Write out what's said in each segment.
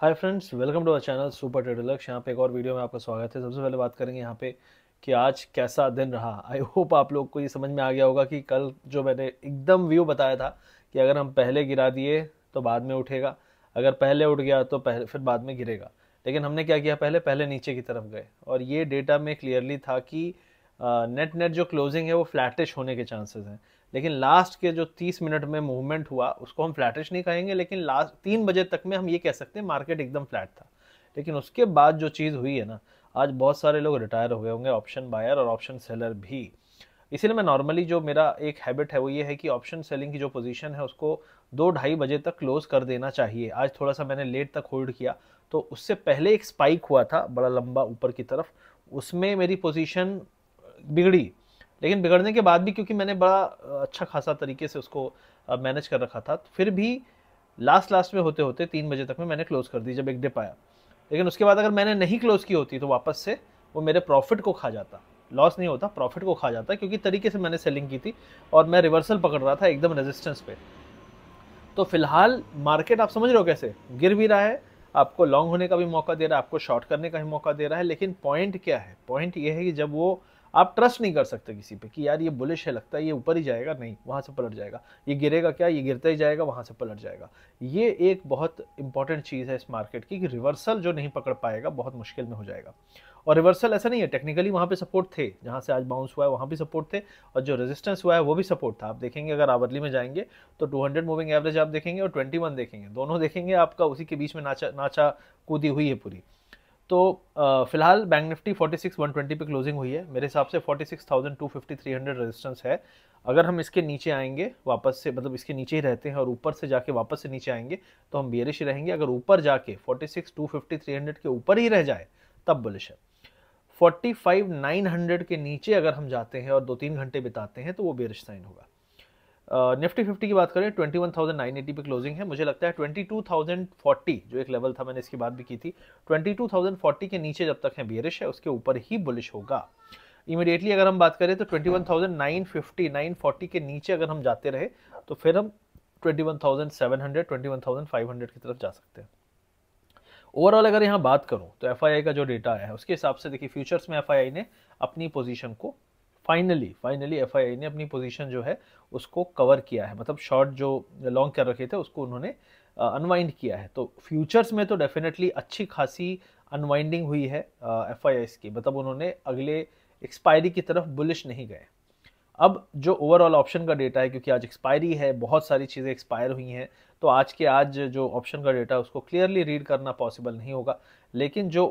hi friends welcome to our channel super trade यहाँ पे एक और वीडियो में आपका स्वागत है सबसे पहले बात करेंगे यहाँ पे कि आज कैसा दिन रहा आई होप आप लोग को ये समझ में आ गया होगा कि कल जो मैंने एकदम व्यू बताया था कि अगर हम पहले गिरा दिए तो बाद में उठेगा अगर पहले उठ गया तो पहले फिर बाद में गिरेगा लेकिन हमने क्या किया पहले पहले नीचे की तरफ गए और ये डेटा में क्लियरली था कि नेट नेट जो क्लोजिंग है वो फ्लैटिश होने के चांसेस हैं लेकिन लास्ट के जो 30 मिनट में मूवमेंट हुआ उसको हम फ्लैटिश नहीं कहेंगे लेकिन लास्ट तीन बजे तक में हम ये कह सकते हैं मार्केट एकदम फ्लैट था लेकिन उसके बाद जो चीज़ हुई है ना आज बहुत सारे लोग रिटायर हो गए होंगे ऑप्शन बायर और ऑप्शन सेलर भी इसीलिए मैं नॉर्मली जो मेरा एक हैबिट है वो ये है कि ऑप्शन सेलिंग की जो पोजीशन है उसको दो ढाई बजे तक क्लोज कर देना चाहिए आज थोड़ा सा मैंने लेट तक होल्ड किया तो उससे पहले एक स्पाइक हुआ था बड़ा लंबा ऊपर की तरफ उसमें मेरी पोजीशन बिगड़ी लेकिन बिगड़ने के बाद भी क्योंकि मैंने बड़ा अच्छा खासा तरीके से उसको मैनेज कर रखा था तो फिर भी लास्ट लास्ट में होते होते तीन बजे तक में मैंने क्लोज़ कर दी जब एक डिप आया लेकिन उसके बाद अगर मैंने नहीं क्लोज़ की होती तो वापस से वो मेरे प्रॉफिट को खा जाता लॉस नहीं होता प्रॉफिट को खा जाता क्योंकि तरीके से मैंने सेलिंग की थी और मैं रिवर्सल पकड़ रहा था एकदम रेजिस्टेंस पे तो फिलहाल मार्केट आप समझ रहे हो कैसे गिर भी रहा है आपको लॉन्ग होने का भी मौका दे रहा है आपको शॉर्ट करने का भी मौका दे रहा है लेकिन पॉइंट क्या है पॉइंट ये है कि जब वो आप ट्रस्ट नहीं कर सकते किसी पे कि यार ये बुलिश है लगता है ये ऊपर ही जाएगा नहीं वहाँ से पलट जाएगा ये गिरेगा क्या ये गिरता ही जाएगा वहाँ से पलट जाएगा ये एक बहुत इंपॉर्टेंट चीज़ है इस मार्केट की कि रिवर्सल जो नहीं पकड़ पाएगा बहुत मुश्किल में हो जाएगा और रिवर्सल ऐसा नहीं है टेक्निकली वहाँ पे सपोर्ट थे जहाँ से आज बाउंस हुआ है वहाँ भी सपोर्ट थे और जो रेजिस्टेंस हुआ है वो भी सपोर्ट था आप देखेंगे अगर आवरली में जाएंगे तो 200 मूविंग एवरेज आप देखेंगे और 21 देखेंगे दोनों देखेंगे आपका उसी के बीच में नाचा नाचा कूदी हुई है पूरी तो फिलहाल बैंक निफ्टी 46,120 पे क्लोजिंग हुई है मेरे हिसाब से 46,250 300 रेजिस्टेंस है अगर हम इसके नीचे आएंगे वापस से मतलब इसके नीचे ही रहते हैं और ऊपर से जाके वापस से नीचे आएंगे तो हम बियरिश रहेंगे अगर ऊपर जाके 46,250 300 के ऊपर ही रह जाए तब बुलिश है 45,900 के नीचे अगर हम जाते हैं और दो तीन घंटे बिताते हैं तो वो बियरिश साइन होगा निफ्टी uh, फिफ्टी की बात करें twenty one thousand nine eighty पे क्लोजिंग है मुझे लगता है ट्वेंटी टू थाउजेंड फोर्टी जो एक लेवल था मैंने इसकी बात भी की थी ट्वेंटी टू थाउजेंड फोर्टी के नीचे जब तक है बियरिश है उसके ऊपर ही बुलिश होगा इमीडिएटली अगर हम बात करें तो twenty one thousand nine fifty nine forty के नीचे अगर हम जाते रहे तो फिर हम twenty one thousand seven hundred twenty one thousand five hundred की तरफ जा सकते हैं ओवरऑल अगर यहाँ बात करूँ तो एफ का जो डेटा है उसके हिसाब से देखिए फ्यूचर्स में एफ ने अपनी पोजिशन को फाइनली फाइनली एफ ने अपनी पोजीशन जो है उसको कवर किया है मतलब शॉर्ट जो लॉन्ग कर रखे थे उसको उन्होंने अनवाइंड किया है तो फ्यूचर्स में तो डेफिनेटली अच्छी खासी अनवाइंडिंग हुई है एफ की मतलब उन्होंने अगले एक्सपायरी की तरफ बुलिश नहीं गए अब जो ओवरऑल ऑप्शन का डेटा है क्योंकि आज एक्सपायरी है बहुत सारी चीज़ें एक्सपायर हुई हैं तो आज के आज जो ऑप्शन का डेटा है उसको क्लियरली रीड करना पॉसिबल नहीं होगा लेकिन जो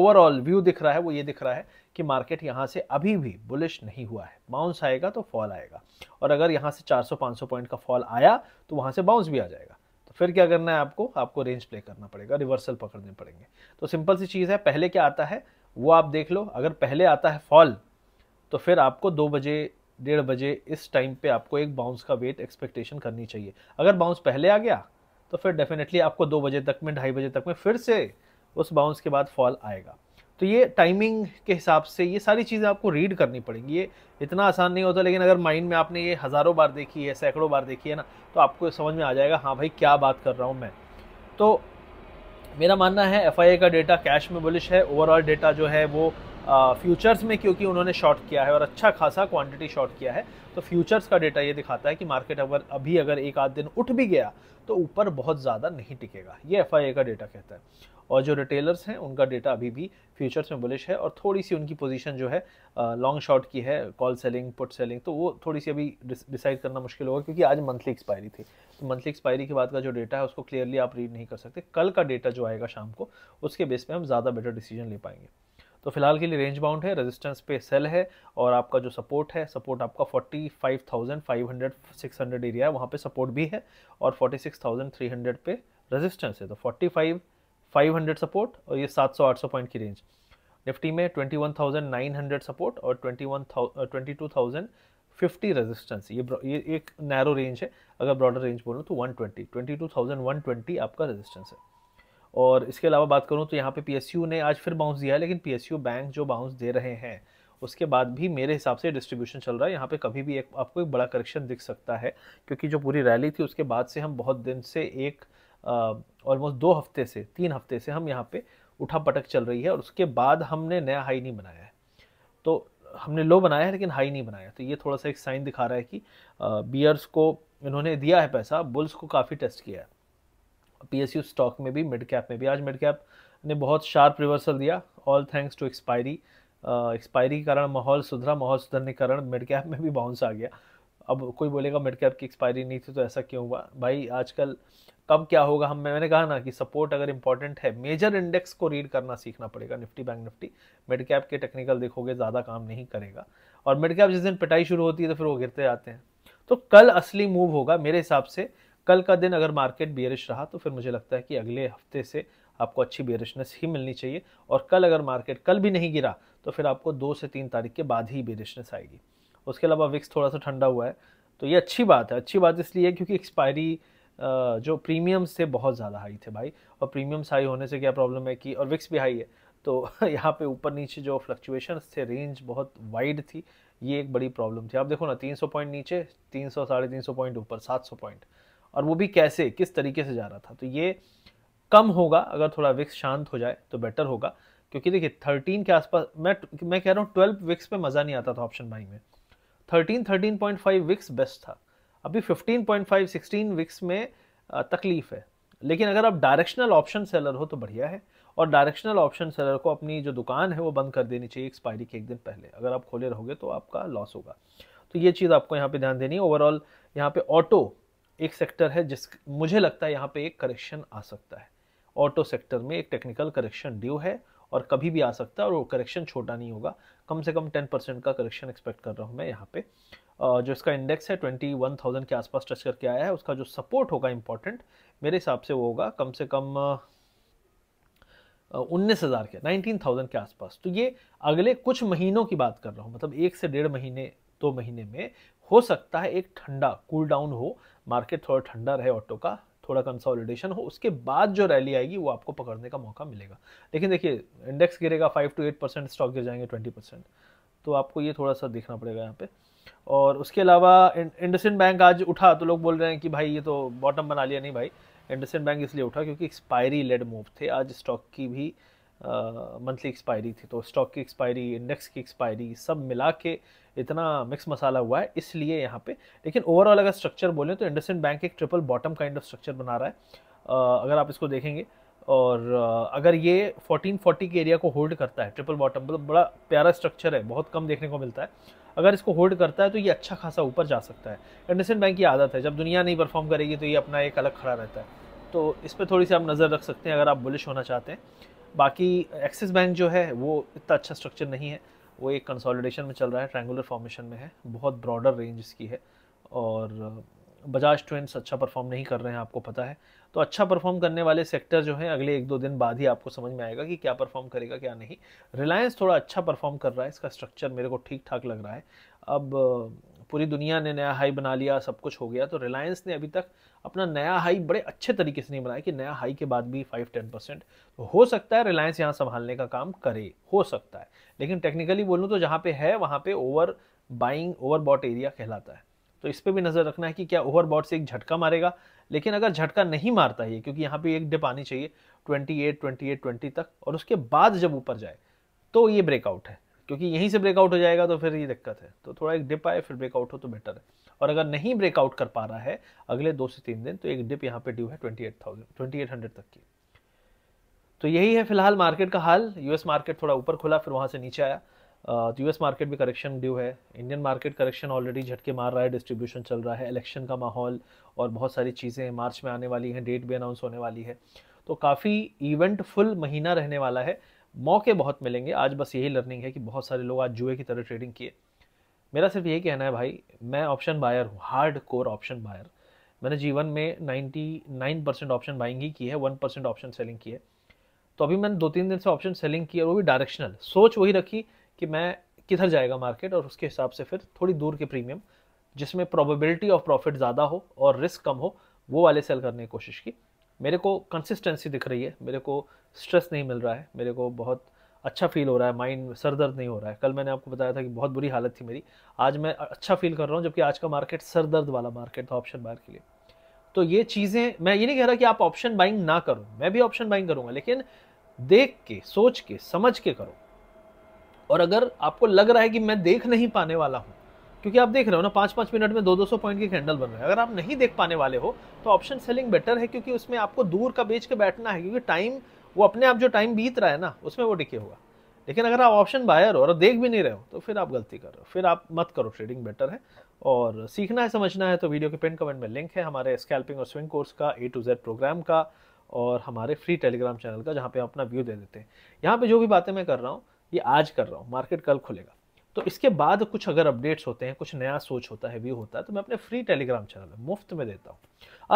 ओवरऑल व्यू दिख रहा है वो ये दिख रहा है कि मार्केट यहाँ से अभी भी बुलिश नहीं हुआ है बाउंस आएगा तो फॉल आएगा और अगर यहाँ से 400-500 पॉइंट का फॉल आया तो वहाँ से बाउंस भी आ जाएगा तो फिर क्या करना है आपको आपको रेंज प्ले करना पड़ेगा रिवर्सल पकड़ने पड़ेंगे तो सिंपल सी चीज़ है पहले क्या आता है वो आप देख लो अगर पहले आता है फॉल तो फिर आपको दो बजे डेढ़ बजे इस टाइम पर आपको एक बाउंस का वेट एक्सपेक्टेशन करनी चाहिए अगर बाउंस पहले आ गया तो फिर डेफिनेटली आपको दो बजे तक में ढाई बजे तक में फिर से उस बाउंस के बाद फॉल आएगा तो ये टाइमिंग के हिसाब से ये सारी चीज़ें आपको रीड करनी पड़ेंगी ये इतना आसान नहीं होता लेकिन अगर माइंड में आपने ये हज़ारों बार देखी है सैकड़ों बार देखी है ना तो आपको समझ में आ जाएगा हाँ भाई क्या बात कर रहा हूँ मैं तो मेरा मानना है एफ का डेटा कैश में बुलिश है ओवरऑल डेटा जो है वो फ्यूचर्स में क्योंकि उन्होंने शॉर्ट किया है और अच्छा खासा क्वांटिटी शॉर्ट किया है तो फ्यूचर्स का डेटा ये दिखाता है कि मार्केट अगर अभी अगर एक आध दिन उठ भी गया तो ऊपर बहुत ज़्यादा नहीं टिकेगा ये एफ का डेटा कहता है और जो रिटेलर्स हैं उनका डेटा अभी भी फ्यूचर्स में बुलिश है और थोड़ी सी उनकी पोजीशन जो है लॉन्ग शॉर्ट की है कॉल सेलिंग पुट सेलिंग तो वो थोड़ी सी अभी डिसाइड करना मुश्किल होगा क्योंकि आज मंथली एक्सपायरी थी तो मंथली एक्सपायरी के बाद का जो डेटा है उसको क्लियरली आप रीड नहीं कर सकते कल का डेटा जो आएगा शाम को उसके बेस पर हम ज़्यादा बेटर डिसीजन ले पाएंगे तो फिलहाल के लिए रेंज बाउंड है रेजिस्टेंस पे सेल है और आपका जो सपोर्ट है सपोर्ट आपका 45,500 600 एरिया है वहाँ पे सपोर्ट भी है और 46,300 पे रेजिस्टेंस है तो 45,500 सपोर्ट और ये 700-800 पॉइंट की रेंज निफ्टी में 21,900 सपोर्ट और 21,000 फिफ्टी रेजिस्टेंस ये ये एक नैरो रेंज है अगर ब्रॉडर रेंज बोलूँ तो 120 22,120 आपका रेजिस्टेंस है और इसके अलावा बात करूँ तो यहाँ पे पी ने आज फिर बाउंस दिया है लेकिन पी बैंक जो बाउंस दे रहे हैं उसके बाद भी मेरे हिसाब से डिस्ट्रीब्यूशन चल रहा है यहाँ पे कभी भी एक आपको एक बड़ा करेक्शन दिख सकता है क्योंकि जो पूरी रैली थी उसके बाद से हम बहुत दिन से एक ऑलमोस्ट दो हफ्ते से तीन हफ्ते से हम यहाँ पे उठा पटक चल रही है और उसके बाद हमने नया हाई नहीं बनाया है तो हमने लो बनाया है लेकिन हाई नहीं बनाया तो ये थोड़ा सा एक साइन दिखा रहा है कि बियर्स को इन्होंने दिया है पैसा बुल्स को काफ़ी टेस्ट किया है पी स्टॉक में भी मिड कैप में भी आज मिड कैप ने बहुत शार्प रिवर्सल दिया all thanks to expiry expiry के कारण माहौल सुधरा माहौल सुधरने के कारण मिड कैप में भी बाउंस आ गया अब कोई बोलेगा मिड कैप की एक्सपायरी नहीं थी तो ऐसा क्यों हुआ भाई आजकल कब क्या होगा हम मैंने कहा ना कि सपोर्ट अगर इंपॉर्टेंट है मेजर इंडेक्स को रीड करना सीखना पड़ेगा Nifty bank Nifty mid cap के टेक्निकल देखोगे ज़्यादा काम नहीं करेगा और मिड कैप जिस दिन पिटाई शुरू होती है तो फिर वो गिरते जाते हैं तो कल असली मूव होगा मेरे हिसाब से कल का दिन अगर मार्केट बियरिश रहा तो फिर मुझे लगता है कि अगले हफ्ते से आपको अच्छी बेरिशनेस ही मिलनी चाहिए और कल अगर मार्केट कल भी नहीं गिरा तो फिर आपको दो से तीन तारीख के बाद ही बेरिशनेस आएगी उसके अलावा विक्स थोड़ा सा ठंडा हुआ है तो ये अच्छी बात है अच्छी बात इसलिए है क्योंकि एक्सपायरी जो प्रीमियम्स थे बहुत ज़्यादा हाई थे भाई और प्रीमियम्स हाई होने से क्या प्रॉब्लम है कि और विक्स भी हाई है तो यहाँ पे ऊपर नीचे जो फ्लक्चुएशन थे रेंज बहुत वाइड थी ये एक बड़ी प्रॉब्लम थी आप देखो ना 300 पॉइंट नीचे 300 सौ साढ़े तीन पॉइंट ऊपर 700 पॉइंट और वो भी कैसे किस तरीके से जा रहा था तो ये कम होगा अगर थोड़ा विक्स शांत हो जाए तो बेटर होगा क्योंकि देखिए थर्टीन के आसपास मैं मैं कह रहा हूँ ट्वेल्व विक्स पे मज़ा नहीं आता था ऑप्शन बाई में thirteen thirteen point five VIX best था अभी fifteen point five sixteen VIX में तकलीफ है लेकिन अगर आप डायरेक्शनल ऑप्शन सेलर हो तो बढ़िया है और डायरेक्शनल ऑप्शन सेलर को अपनी जो दुकान है वो बंद कर देनी चाहिए एक्सपायरी के एक दिन पहले अगर आप खोले रहोगे तो आपका लॉस होगा तो ये चीज़ आपको यहाँ पे ध्यान देनी है ओवरऑल यहाँ पे ऑटो एक सेक्टर है जिस मुझे लगता है यहाँ पे एक करेक्शन आ सकता है ऑटो सेक्टर में एक टेक्निकल करेक्शन ड्यू है और कभी भी आ सकता है और वो करेक्शन छोटा नहीं होगा कम से कम टेन परसेंट का करेक्शन एक्सपेक्ट कर रहा हूँ मैं यहाँ पे जो इसका इंडेक्स है ट्वेंटी वन थाउजेंड के आसपास टच करके आया है उसका जो सपोर्ट होगा इंपॉर्टेंट मेरे हिसाब से वो होगा कम से कम उन्नीस हज़ार के नाइनटीन थाउजेंड के आसपास तो ये अगले कुछ महीनों की बात कर रहा हूँ मतलब एक से डेढ़ महीने दो महीने में हो सकता है एक ठंडा कूल डाउन हो मार्केट थोड़ा ठंडा रहे ऑटो का थोड़ा कंसोलिडेशन हो उसके बाद जो रैली आएगी वो आपको पकड़ने का मौका मिलेगा लेकिन देखिए इंडेक्स गिरेगा five two eight percent stock गिर जाएंगे ट्वेंटी परसेंट तो आपको ये थोड़ा सा देखना पड़ेगा यहाँ पे और उसके अलावा इंडसिन बैंक आज उठा तो लोग बोल रहे हैं कि भाई ये तो बॉटम बना लिया नहीं भाई इंडसिन बैंक इसलिए उठा क्योंकि एक्सपायरी लेड मूव थे आज स्टॉक की भी मंथली एक्सपायरी थी तो स्टॉक की एक्सपायरी इंडेक्स की एक्सपायरी सब मिला के इतना मिक्स मसाला हुआ है इसलिए यहाँ पे लेकिन ओवरऑल अगर स्ट्रक्चर बोलें तो इंडस बैंक एक triple bottom kind of structure बना रहा है अगर आप इसको देखेंगे और अगर ये 1440 के एरिया को होल्ड करता है ट्रिपल बॉटम मतलब बड़ा प्यारा स्ट्रक्चर है बहुत कम देखने को मिलता है अगर इसको होल्ड करता है तो ये अच्छा खासा ऊपर जा सकता है इंडसइंड बैंक की आदत है जब दुनिया नहीं परफॉर्म करेगी तो ये अपना एक अलग खड़ा रहता है तो इस पर थोड़ी सी आप नज़र रख सकते हैं अगर आप बुलिश होना चाहते हैं बाकी एक्सिस बैंक जो है वो इतना अच्छा स्ट्रक्चर नहीं है वो एक कंसोलिडेशन में चल रहा है ट्रैंगुलर फॉर्मेशन में है बहुत ब्रॉडर रेंज इसकी है और बजाज ट्रेंड्स अच्छा परफॉर्म नहीं कर रहे हैं आपको पता है तो अच्छा परफॉर्म करने वाले सेक्टर जो है अगले एक दो दिन बाद ही आपको समझ में आएगा कि क्या परफॉर्म करेगा क्या नहीं रिलायंस थोड़ा अच्छा परफॉर्म कर रहा है इसका स्ट्रक्चर मेरे को ठीक ठाक लग रहा है अब पूरी दुनिया ने नया हाई बना लिया सब कुछ हो गया तो रिलायंस ने अभी तक अपना नया हाई बड़े अच्छे तरीके से नहीं बनाया कि नया हाई के बाद भी फाइव टेन परसेंट तो हो सकता है रिलायंस यहाँ संभालने का काम करे हो सकता है लेकिन टेक्निकली बोलूँ तो जहाँ पे है वहाँ पे over buying over bought area कहलाता है तो इस पर भी नज़र रखना है कि क्या ओवर बॉट से एक झटका मारेगा लेकिन अगर झटका नहीं मारता ये क्योंकि यहाँ पे एक डिप आनी चाहिए ट्वेंटी एट ट्वेंटी तक और उसके बाद जब ऊपर जाए तो ये ब्रेकआउट है क्योंकि यहीं से ब्रेकआउट हो जाएगा तो फिर ये दिक्कत है तो थोड़ा एक डिप आए फिर ब्रेकआउट हो तो बेटर है और अगर नहीं ब्रेकआउट कर पा रहा है अगले दो से तीन दिन तो एक डिप यहाँ पे ड्यू है twenty eight thousand twenty eight hundred तक की तो यही है फिलहाल मार्केट का हाल यूएस मार्केट थोड़ा ऊपर खुला फिर वहाँ से नीचे आया तो यूएस मार्केट भी करेक्शन ड्यू है इंडियन मार्केट करेक्शन ऑलरेडी झटके मार रहा है डिस्ट्रीब्यूशन चल रहा है इलेक्शन का माहौल और बहुत सारी चीज़ें मार्च में आने वाली हैं डेट भी अनाउंस होने वाली है तो काफ़ी इवेंटफुल महीना रहने वाला है मौके बहुत मिलेंगे आज बस यही लर्निंग है कि बहुत सारे लोग आज जुए की तरह ट्रेडिंग किए मेरा सिर्फ यही कहना है भाई मैं ऑप्शन बायर हूँ हार्ड कोर ऑप्शन बायर मैंने जीवन में 99 परसेंट ऑप्शन बाइंग ही की है वन परसेंट ऑप्शन सेलिंग की है तो अभी मैंने दो तीन दिन से ऑप्शन सेलिंग की और वो भी डायरेक्शनल सोच वही रखी कि मैं किधर जाएगा मार्केट और उसके हिसाब से फिर थोड़ी दूर के प्रीमियम जिसमें प्रोबेबिलिटी ऑफ प्रॉफिट ज़्यादा हो और रिस्क कम हो वो वाले सेल करने की कोशिश की मेरे को कंसिस्टेंसी दिख रही है मेरे को स्ट्रेस नहीं मिल रहा है मेरे को बहुत अच्छा फील हो रहा है माइंड सर दर्द नहीं हो रहा है कल मैंने आपको बताया था कि बहुत बुरी हालत थी मेरी आज मैं अच्छा फील कर रहा हूँ जबकि आज का मार्केट सर दर्द वाला मार्केट था ऑप्शन बायर के लिए तो ये चीज़ें मैं ये नहीं कह रहा कि आप ऑप्शन बाइंग ना करो मैं भी ऑप्शन बाइंग करूँगा लेकिन देख के सोच के समझ के करो और अगर आपको लग रहा है कि मैं देख नहीं पाने वाला हूँ क्योंकि आप देख रहे हो ना पाँच पाँच मिनट में दो दो सौ पॉइंट की कैंडल बन रहे हैं अगर आप नहीं देख पाने वाले हो तो ऑप्शन सेलिंग बेटर है क्योंकि उसमें आपको दूर का बेच के बैठना है क्योंकि टाइम वो अपने आप जो टाइम बीत रहा है ना उसमें वो टिके होगा लेकिन अगर आप ऑप्शन बायर हो और देख भी नहीं रहे हो तो फिर आप गलती कर रहे हो फिर आप मत करो ट्रेडिंग बेटर है और सीखना है समझना है तो वीडियो के पिन कमेंट में लिंक है हमारे स्कैल्पिंग और स्विंग कोर्स का ए टू जेड प्रोग्राम का और हमारे फ्री टेलीग्राम चैनल का जहाँ पे अपना व्यू दे देते हैं यहाँ पे जो भी बातें मैं कर रहा हूँ ये आज कर रहा हूँ मार्केट कल खुलेगा तो इसके बाद कुछ अगर अपडेट्स होते हैं कुछ नया सोच होता है व्यू होता है तो मैं अपने फ्री टेलीग्राम चैनल में मुफ्त में देता हूँ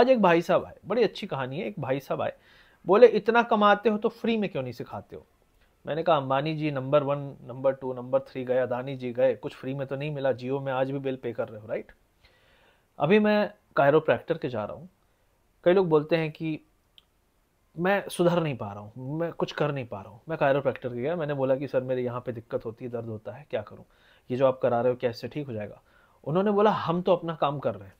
आज एक भाई साहब आए बड़ी अच्छी कहानी है एक भाई साहब आए बोले इतना कमाते हो तो फ्री में क्यों नहीं सिखाते हो मैंने कहा Ambani ji number one number two number three गए अदानी जी गए कुछ फ्री में तो नहीं मिला जियो में आज भी बिल पे कर रहे हो राइट अभी मैं कायरोप्रैक्टर के जा रहा हूँ कई लोग बोलते हैं कि मैं सुधर नहीं पा रहा हूँ मैं कुछ कर नहीं पा रहा हूँ मैं कायरोप्रैक्टर के गया मैंने बोला कि सर मेरे यहाँ पे दिक्कत होती है दर्द होता है क्या करूँ ये जो आप करा रहे हो कैसे ठीक हो जाएगा उन्होंने बोला हम तो अपना काम कर रहे हैं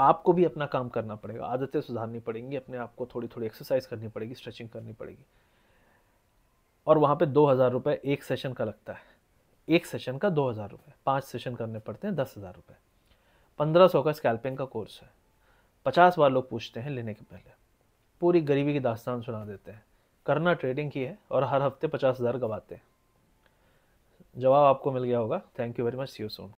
आपको भी अपना काम करना पड़ेगा आदतें सुधारनी पड़ेंगी अपने आप को थोड़ी थोड़ी एक्सरसाइज करनी पड़ेगी स्ट्रेचिंग करनी पड़ेगी और वहाँ पे दो हज़ार रुपये एक सेशन का लगता है एक सेशन का दो हज़ार रुपये पाँच सेशन करने पड़ते हैं दस हज़ार रुपये पंद्रह सौ का स्कैल्पिंग का कोर्स है पचास बार लोग पूछते हैं लेने के पहले पूरी गरीबी की दास्तान सुना देते हैं करना ट्रेडिंग की है और हर हफ्ते पचास हज़ार गवाते हैं जवाब आपको मिल गया होगा thank you very much see you Son